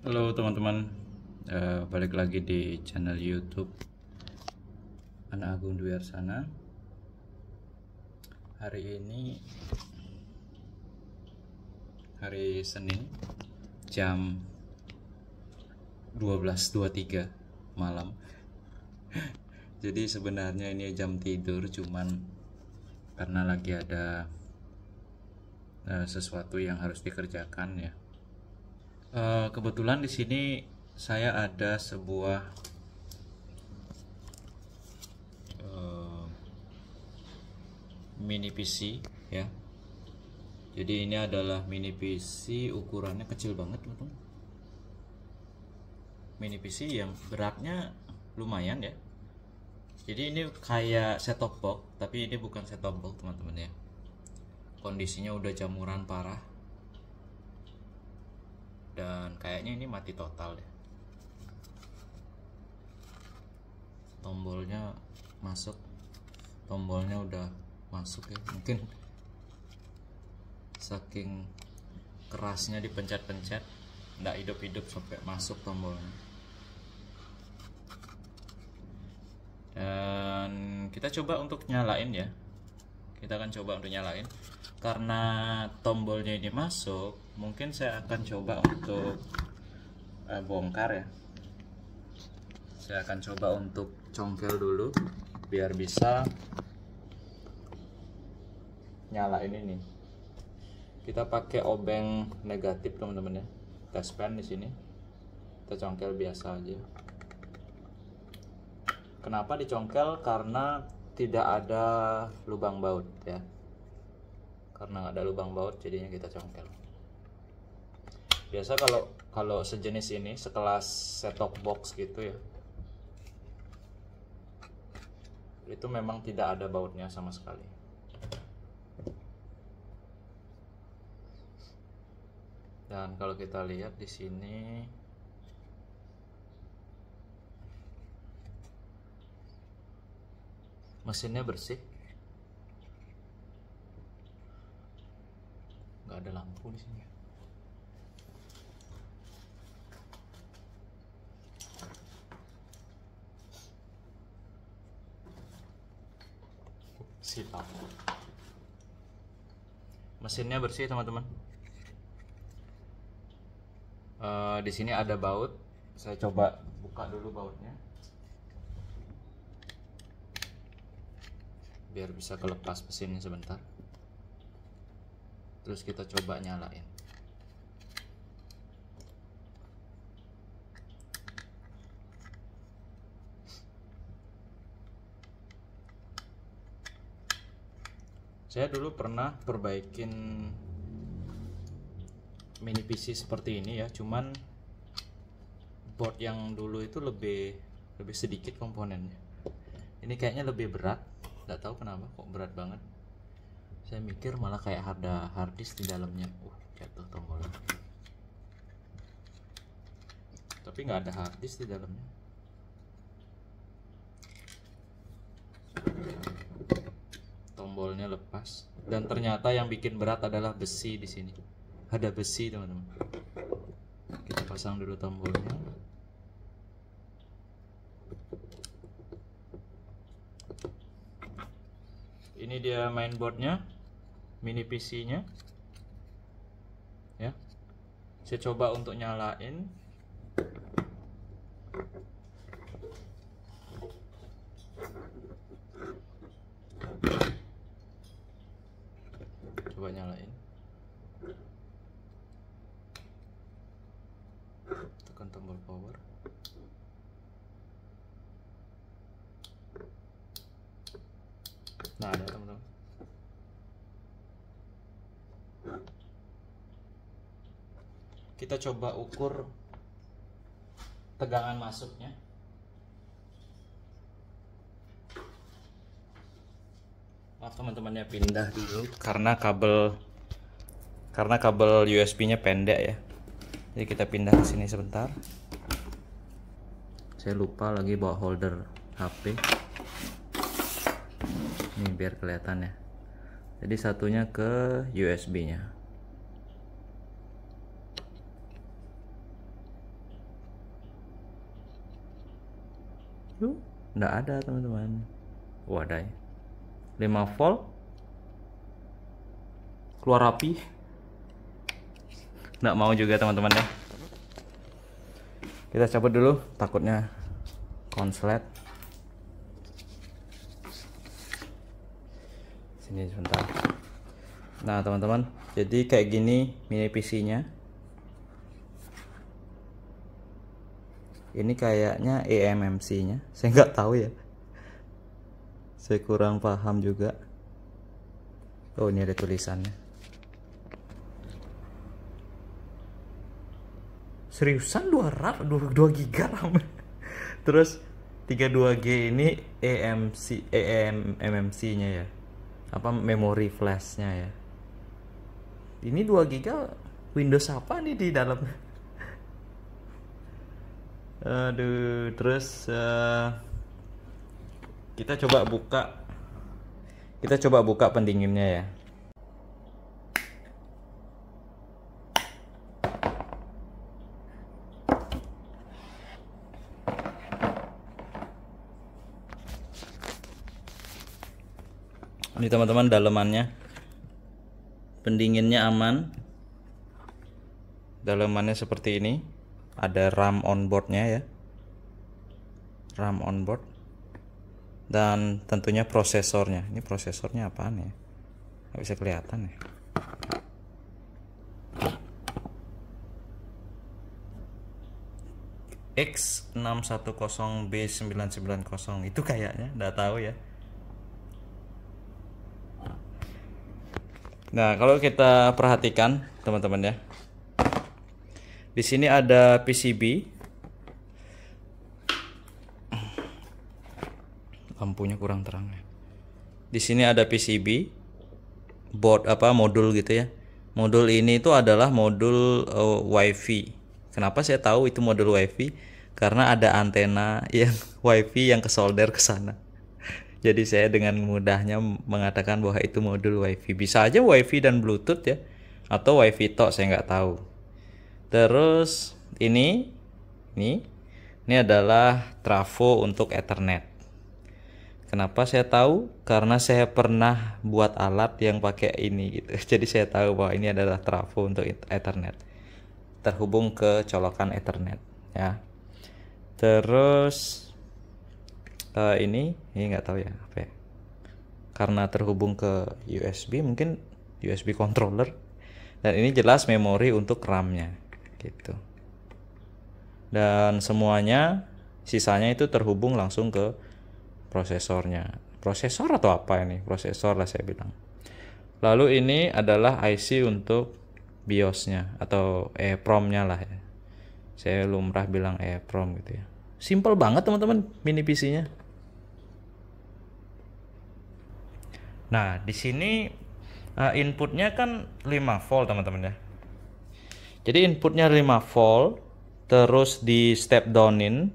Halo teman-teman, uh, balik lagi di channel YouTube Anak Agung Dwi Arsana. Hari ini hari Senin jam 12.23 malam. Jadi sebenarnya ini jam tidur cuman karena lagi ada uh, sesuatu yang harus dikerjakan ya Eh, kebetulan di sini saya ada sebuah eh, mini PC ya jadi ini adalah mini PC ukurannya kecil banget teman teman mini PC yang beratnya lumayan ya jadi ini kayak set top box tapi ini bukan set top box teman-teman ya kondisinya udah jamuran parah dan kayaknya ini mati total ya tombolnya masuk tombolnya udah masuk ya mungkin saking kerasnya dipencet-pencet nggak hidup-hidup sampai masuk tombolnya dan kita coba untuk nyalain ya kita akan coba untuk nyalain karena tombolnya ini masuk mungkin saya akan coba untuk uh, bongkar ya saya akan coba untuk congkel dulu biar bisa nyalain ini kita pakai obeng negatif teman-teman ya test pen di sini kita congkel biasa aja kenapa dicongkel karena tidak ada lubang baut ya karena nggak ada lubang baut jadinya kita congkel biasa kalau kalau sejenis ini sekelas set box gitu ya itu memang tidak ada bautnya sama sekali dan kalau kita lihat di sini mesinnya bersih nggak ada lampu di sini silap mesinnya bersih teman-teman uh, di sini ada baut saya coba buka dulu bautnya biar bisa kelepas mesinnya sebentar terus kita coba nyalain saya dulu pernah perbaikin mini PC seperti ini ya cuman board yang dulu itu lebih lebih sedikit komponennya ini kayaknya lebih berat nggak tahu kenapa kok berat banget saya mikir malah kayak ada harddisk di dalamnya uh jatuh tombolnya tapi nggak ada harddisk di dalamnya tombolnya lepas dan ternyata yang bikin berat adalah besi di sini ada besi teman-teman kita pasang dulu tombolnya ini dia mainboardnya mini PC nya ya saya coba untuk nyalain coba nyalain tekan tombol power kita coba ukur tegangan masuknya maaf teman temannya pindah dulu karena kabel karena kabel USB-nya pendek ya jadi kita pindah ke sini sebentar saya lupa lagi bawa holder HP ini biar kelihatan ya jadi satunya ke USB nya nggak ada teman-teman Wadai ya. 5 volt keluar api nggak mau juga teman-teman ya kita cabut dulu takutnya konslet sini sebentar nah teman-teman jadi kayak gini mini PC nya ini kayaknya EMMC nya saya nggak tahu ya saya kurang paham juga oh ini ada tulisannya seriusan RAM 2, 2 GB RAM terus 32G ini EMC EM MMC nya ya apa memori nya ya ini 2 GB Windows apa nih di dalam aduh terus uh, kita coba buka kita coba buka pendinginnya ya ini teman-teman dalemannya pendinginnya aman dalemannya seperti ini ada RAM onboardnya ya RAM onboard dan tentunya prosesornya ini prosesornya apaan ya nggak bisa kelihatan ya X610B990 itu kayaknya nggak tahu ya Nah kalau kita perhatikan teman-teman ya di sini ada PCB. Lampunya kurang terang ya. Di sini ada PCB board apa modul gitu ya. Modul ini itu adalah modul uh, WiFi. Kenapa saya tahu itu modul WiFi? Karena ada antena yang WiFi yang kesolder ke sana jadi saya dengan mudahnya mengatakan bahwa itu modul wifi bisa aja wifi dan bluetooth ya atau wifi tok saya nggak tahu Terus ini ini ini adalah trafo untuk Ethernet. Kenapa saya tahu? Karena saya pernah buat alat yang pakai ini gitu. Jadi saya tahu bahwa ini adalah trafo untuk Ethernet. Terhubung ke colokan Ethernet ya. Terus uh, ini ini nggak tahu ya apa ya. Karena terhubung ke USB mungkin USB controller dan ini jelas memori untuk RAM-nya gitu dan semuanya sisanya itu terhubung langsung ke prosesornya prosesor atau apa ini prosesor lah saya bilang lalu ini adalah IC untuk BIOS-nya atau EEPROM-nya lah ya saya lumrah bilang EEPROM gitu ya simple banget teman-teman mini PC-nya nah di sini eh, inputnya kan 5 volt teman-teman ya jadi inputnya 5 volt, terus di step downin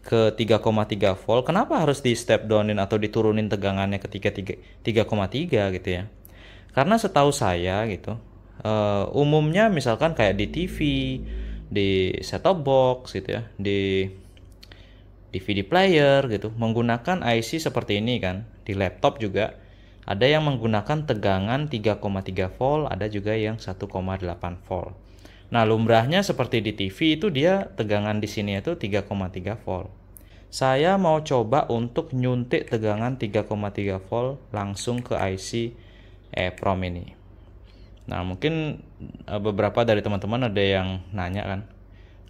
ke 3,3 volt. Kenapa harus di step downin atau diturunin tegangannya ke 3,3 gitu ya? Karena setahu saya gitu, uh, umumnya misalkan kayak di TV, di set top box gitu ya, di DVD player gitu, menggunakan IC seperti ini kan. Di laptop juga ada yang menggunakan tegangan 3,3 volt, ada juga yang 1,8 volt. Nah, lumrahnya seperti di TV itu dia tegangan di sini itu 3,3 volt. Saya mau coba untuk nyuntik tegangan 3,3 volt langsung ke IC EEPROM eh, ini. Nah, mungkin eh, beberapa dari teman-teman ada yang nanya kan.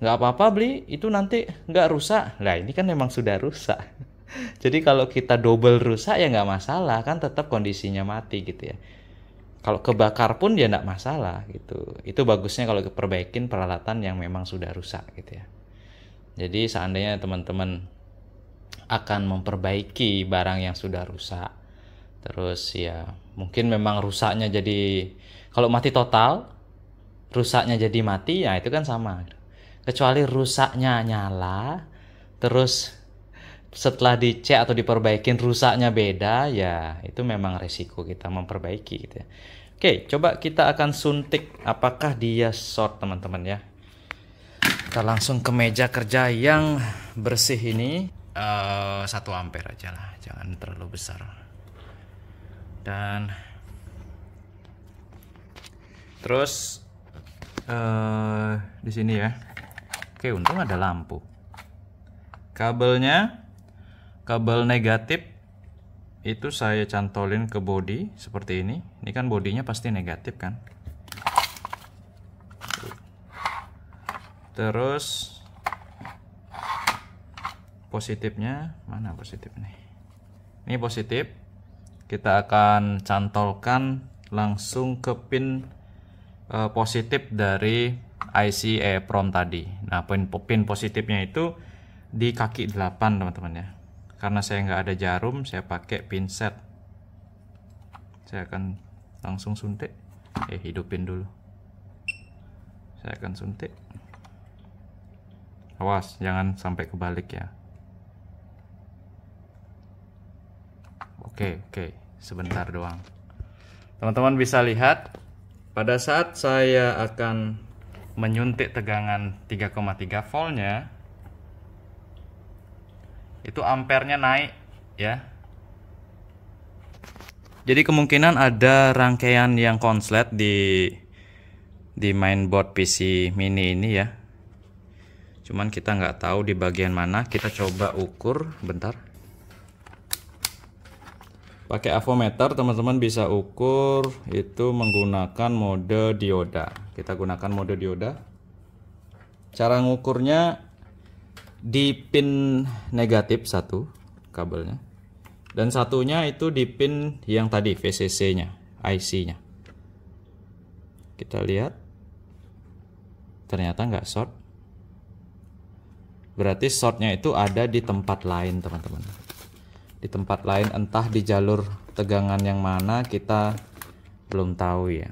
Nggak apa-apa beli, itu nanti nggak rusak. Nah, ini kan memang sudah rusak. Jadi kalau kita double rusak ya nggak masalah, kan tetap kondisinya mati gitu ya kalau kebakar pun ya tidak masalah gitu itu bagusnya kalau perbaikin peralatan yang memang sudah rusak gitu ya jadi seandainya teman-teman akan memperbaiki barang yang sudah rusak terus ya mungkin memang rusaknya jadi kalau mati total rusaknya jadi mati ya itu kan sama kecuali rusaknya nyala terus setelah dicek atau diperbaikin rusaknya beda ya itu memang resiko kita memperbaiki gitu ya. Oke, coba kita akan suntik apakah dia short teman-teman ya. Kita langsung ke meja kerja yang bersih ini eh, satu uh, ampere aja lah, jangan terlalu besar. Dan terus uh, di sini ya. Oke, untung ada lampu. Kabelnya kabel negatif itu saya cantolin ke body seperti ini ini kan bodinya pasti negatif kan terus positifnya mana positif nih ini positif kita akan cantolkan langsung ke pin e, positif dari IC EEPROM tadi nah pin, pin positifnya itu di kaki 8 teman-teman ya karena saya nggak ada jarum saya pakai pinset saya akan langsung suntik eh hidupin dulu saya akan suntik awas jangan sampai kebalik ya oke oke sebentar doang teman-teman bisa lihat pada saat saya akan menyuntik tegangan 3,3 voltnya itu ampernya naik ya jadi kemungkinan ada rangkaian yang konslet di di mainboard PC mini ini ya cuman kita nggak tahu di bagian mana kita coba ukur bentar pakai avometer teman-teman bisa ukur itu menggunakan mode dioda kita gunakan mode dioda cara ngukurnya di pin negatif satu kabelnya dan satunya itu di pin yang tadi VCC nya IC nya kita lihat ternyata nggak short berarti shortnya itu ada di tempat lain teman-teman di tempat lain entah di jalur tegangan yang mana kita belum tahu ya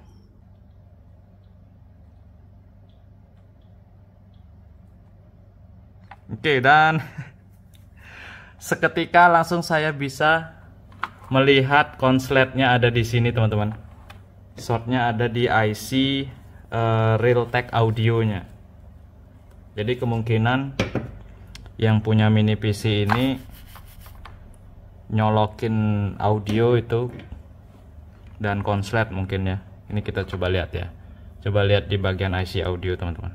Oke, dan seketika langsung saya bisa melihat konsletnya ada di sini, teman-teman. Shortnya ada di IC uh, eh, Realtek audionya. Jadi kemungkinan yang punya mini PC ini nyolokin audio itu dan konslet mungkin ya. Ini kita coba lihat ya. Coba lihat di bagian IC audio, teman-teman.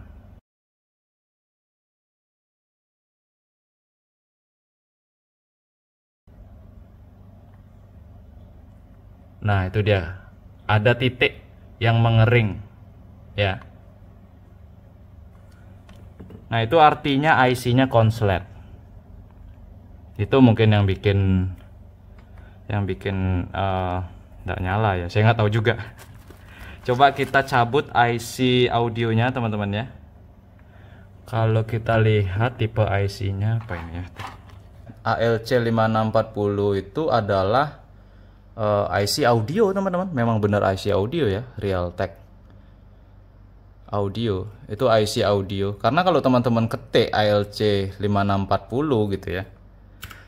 Nah, itu dia. Ada titik yang mengering. Ya. Nah, itu artinya IC-nya konslet. Itu mungkin yang bikin yang bikin tidak eh, uh, nyala ya. Saya nggak tahu juga. Coba kita cabut IC audionya, teman-teman ya. Kalau kita lihat tipe IC-nya apa ini ya? ALC5640 itu adalah uh, eh, IC audio teman-teman memang benar IC audio ya Realtek audio itu IC audio karena kalau teman-teman ketik ALC 5640 gitu ya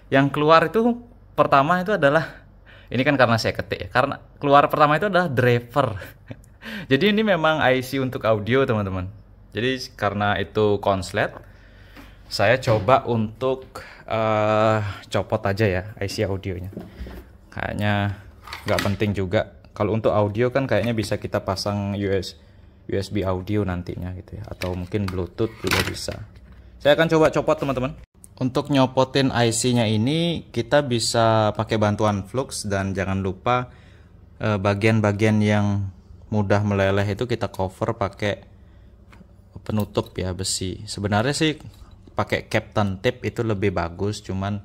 yang keluar itu pertama itu adalah ini kan karena saya ketik ya karena keluar pertama itu adalah driver jadi ini memang IC untuk audio teman-teman jadi karena itu konslet saya coba untuk uh, copot aja ya IC audionya kayaknya nggak penting juga kalau untuk audio kan kayaknya bisa kita pasang US USB audio nantinya gitu ya atau mungkin Bluetooth juga bisa saya akan coba copot teman-teman untuk nyopotin IC-nya ini kita bisa pakai bantuan flux dan jangan lupa eh, bagian-bagian yang mudah meleleh itu kita cover pakai penutup ya besi. Sebenarnya sih pakai captain tape itu lebih bagus cuman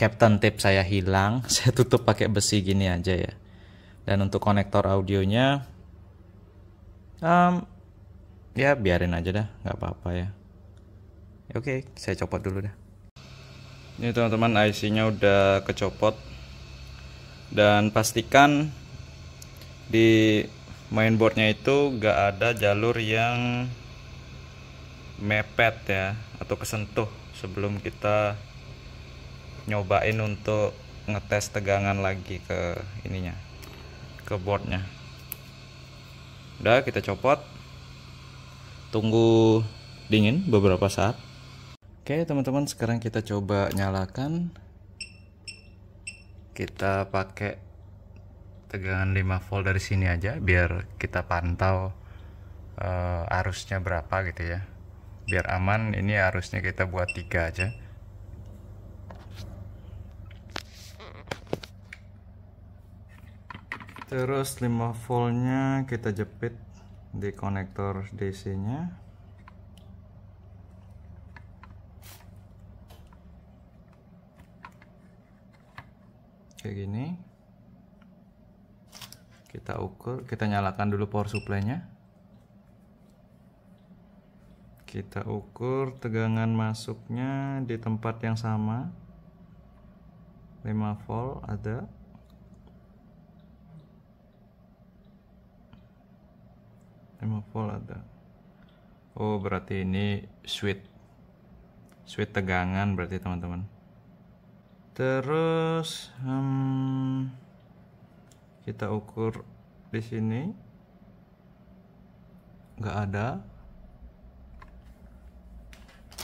captain tape saya hilang saya tutup pakai besi gini aja ya dan untuk konektor audionya um, ya biarin aja dah nggak apa-apa ya. ya oke saya copot dulu dah ini teman-teman IC nya udah kecopot dan pastikan di mainboardnya itu nggak ada jalur yang mepet ya atau kesentuh sebelum kita nyobain untuk ngetes tegangan lagi ke ininya ke boardnya udah kita copot tunggu dingin beberapa saat oke teman-teman sekarang kita coba nyalakan kita pakai tegangan 5 volt dari sini aja biar kita pantau uh, arusnya berapa gitu ya biar aman ini arusnya kita buat tiga aja terus 5 voltnya kita jepit di konektor DC nya kayak gini kita ukur kita nyalakan dulu power supply nya kita ukur tegangan masuknya di tempat yang sama 5 volt ada lima volt ada oh berarti ini switch switch tegangan berarti teman-teman terus hmm, kita ukur di sini nggak ada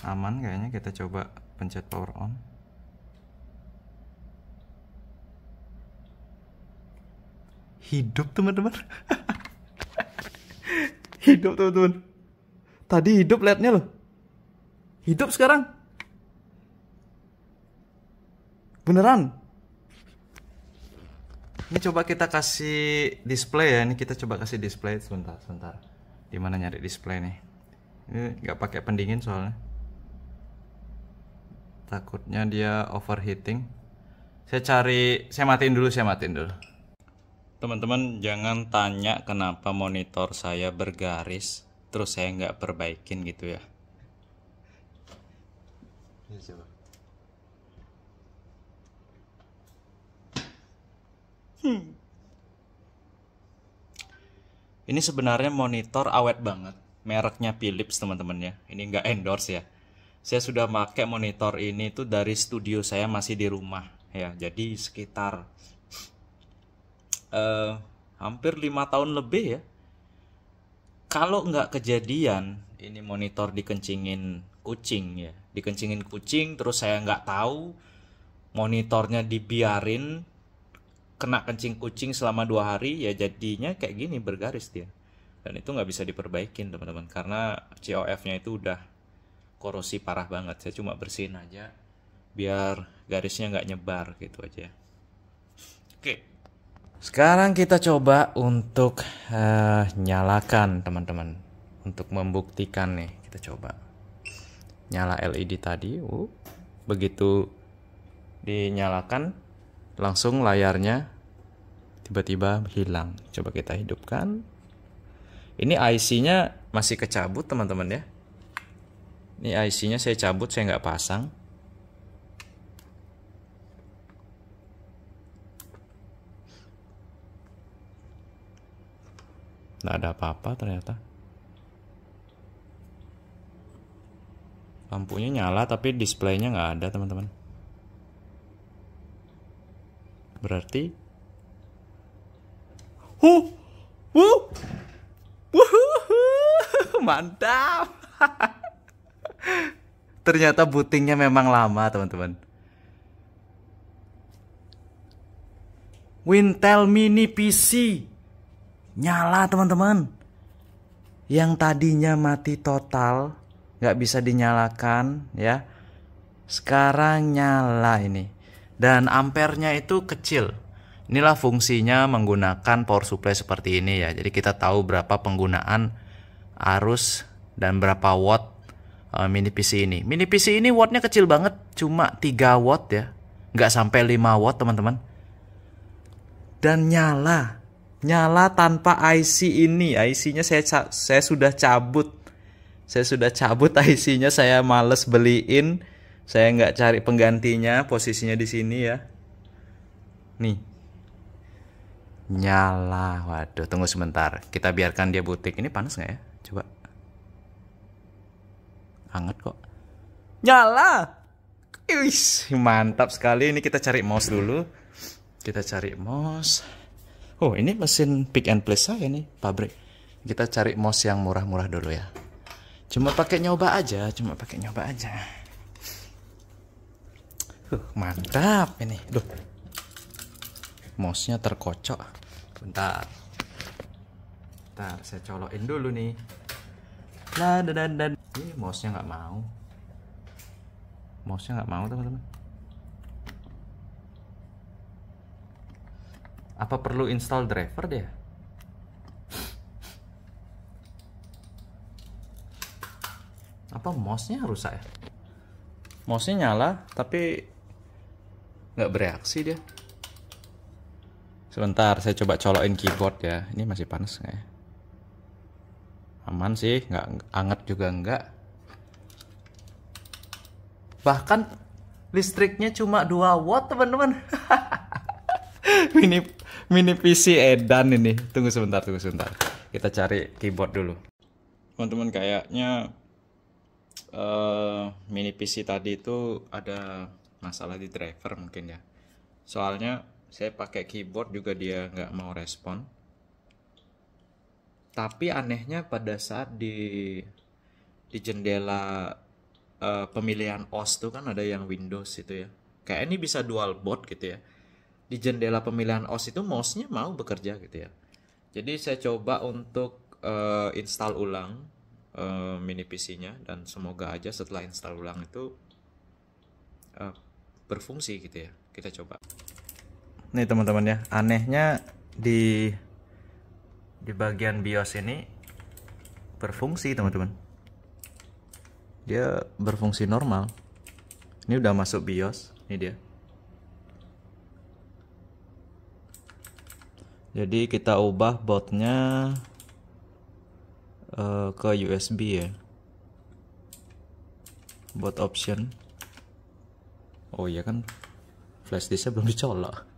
aman kayaknya kita coba pencet power on hidup teman-teman Hidup teman-teman. Tadi hidup lednya loh. Hidup sekarang. Beneran. Ini coba kita kasih display ya. Ini kita coba kasih display sebentar, sebentar. Di mana nyari display nih? Ini nggak pakai pendingin soalnya. Takutnya dia overheating. Saya cari, saya matiin dulu, saya matiin dulu. Teman-teman jangan tanya kenapa monitor saya bergaris terus saya nggak perbaikin gitu ya. Hmm. Ini sebenarnya monitor awet banget. Mereknya Philips teman-teman ya. Ini nggak endorse ya. Saya sudah pakai monitor ini tuh dari studio saya masih di rumah ya. Jadi sekitar uh, hampir lima tahun lebih ya kalau nggak kejadian ini monitor dikencingin kucing ya dikencingin kucing terus saya nggak tahu monitornya dibiarin kena kencing kucing selama dua hari ya jadinya kayak gini bergaris dia dan itu nggak bisa diperbaikin teman-teman karena COF-nya itu udah korosi parah banget saya cuma bersihin aja biar garisnya nggak nyebar gitu aja oke sekarang kita coba untuk uh, nyalakan teman-teman untuk membuktikan nih kita coba nyala LED tadi. Uh, begitu dinyalakan langsung layarnya tiba-tiba hilang. Coba kita hidupkan. Ini IC-nya masih kecabut teman-teman ya. Ini IC-nya saya cabut saya nggak pasang. Nggak ada apa-apa ternyata. Lampunya nyala tapi displaynya nggak ada teman-teman. Berarti... Huh! Huh. Huh. Mantap! ternyata bootingnya memang lama teman-teman. Wintel Mini PC nyala teman-teman yang tadinya mati total nggak bisa dinyalakan ya sekarang nyala ini dan ampernya itu kecil inilah fungsinya menggunakan power supply seperti ini ya jadi kita tahu berapa penggunaan arus dan berapa watt eh, mini PC ini mini PC ini wattnya kecil banget cuma 3 watt ya nggak sampai 5 watt teman-teman dan nyala nyala tanpa IC ini IC-nya saya saya sudah cabut saya sudah cabut IC-nya saya males beliin saya nggak cari penggantinya posisinya di sini ya nih nyala waduh tunggu sebentar kita biarkan dia butik ini panas nggak ya coba hangat kok nyala Ih, mantap sekali ini kita cari mouse dulu kita cari mouse oh ini mesin pick and place saya nih pabrik kita cari mos yang murah-murah dulu ya cuma pakai nyoba aja cuma pakai nyoba aja huh, mantap ini Duh. mosnya terkocok bentar bentar saya colokin dulu nih nah, Dan dan dan ini mosnya nggak mau mosnya nggak mau teman-teman Apa perlu install driver deh? Apa mouse-nya rusak ya? Mouse-nya nyala tapi nggak bereaksi dia. Sebentar, saya coba colokin keyboard ya. Ini masih panas nggak ya? Aman sih, nggak anget juga nggak. Bahkan listriknya cuma 2 watt teman-teman. mini mini PC edan ini. Tunggu sebentar, tunggu sebentar. Kita cari keyboard dulu. Teman-teman kayaknya uh, mini PC tadi itu ada masalah di driver mungkin ya. Soalnya saya pakai keyboard juga dia nggak mau respon. Tapi anehnya pada saat di di jendela uh, pemilihan OS tuh kan ada yang Windows itu ya. Kayak ini bisa dual board gitu ya di jendela pemilihan OS itu mouse-nya mau bekerja gitu ya. Jadi saya coba untuk uh, install ulang uh, mini PC-nya dan semoga aja setelah install ulang itu uh, berfungsi gitu ya. Kita coba. Nih teman-teman ya, anehnya di di bagian BIOS ini berfungsi teman-teman. Dia berfungsi normal. Ini udah masuk BIOS, ini dia. jadi kita ubah botnya uh, eh, ke USB ya Bot option oh iya kan flash disknya belum dicolok